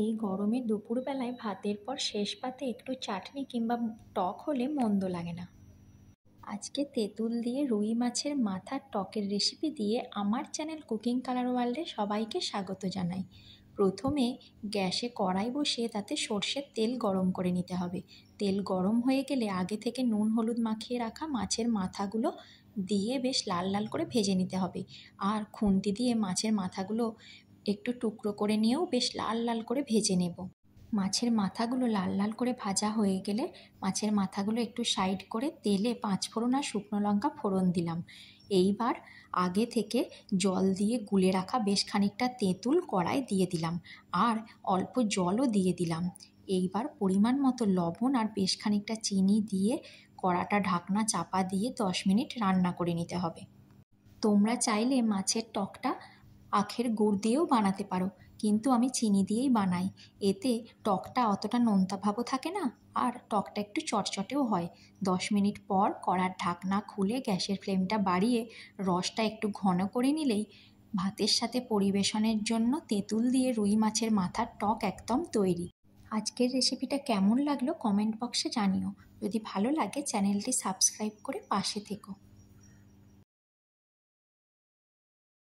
এই গরমে দুপুরবেলায় ভাতের পর শেষ পাতে একটু চাটনি কিংবা টক হলে মন্দ লাগে না আজকে তেঁতুল দিয়ে রুই মাছের মাথার টকের রেসিপি দিয়ে আমার চ্যানেল কুকিং কালার ওয়ার্ল্ডে সবাইকে স্বাগত জানাই প্রথমে গ্যাসে কড়াই বসিয়ে তাতে সর্ষের তেল গরম করে নিতে হবে তেল গরম হয়ে গেলে আগে থেকে নুন হলুদ মাখিয়ে রাখা মাছের মাথাগুলো দিয়ে বেশ লাল লাল করে ভেজে নিতে হবে আর খুন্তি দিয়ে মাছের মাথাগুলো একটু টুকরো করে নিয়েও বেশ লাল লাল করে ভেজে নেব মাছের মাথাগুলো লাল লাল করে ভাজা হয়ে গেলে মাছের মাথাগুলো একটু সাইড করে তেলে পাঁচ ফোড়ন আর শুকনো লঙ্কা ফোড়ন দিলাম এইবার আগে থেকে জল দিয়ে গুলে রাখা বেশ খানিকটা তেঁতুল কড়াই দিয়ে দিলাম আর অল্প জলও দিয়ে দিলাম এইবার পরিমাণ মতো লবণ আর বেশ খানিকটা চিনি দিয়ে কড়াটা ঢাকনা চাপা দিয়ে দশ মিনিট রান্না করে নিতে হবে তোমরা চাইলে মাছের টকটা আখের গুড় দিয়েও বানাতে পারো কিন্তু আমি চিনি দিয়েই বানাই এতে টকটা অতটা নোনতাভাবও থাকে না আর টকটা একটু চটচটেও হয় দশ মিনিট পর কড়ার ঢাকনা খুলে গ্যাসের ফ্লেমটা বাড়িয়ে রসটা একটু ঘন করে নিলেই ভাতের সাথে পরিবেশনের জন্য তেঁতুল দিয়ে রুই মাছের মাথার টক একদম তৈরি আজকের রেসিপিটা কেমন লাগলো কমেন্ট বক্সে জানিও যদি ভালো লাগে চ্যানেলটি সাবস্ক্রাইব করে পাশে থেকো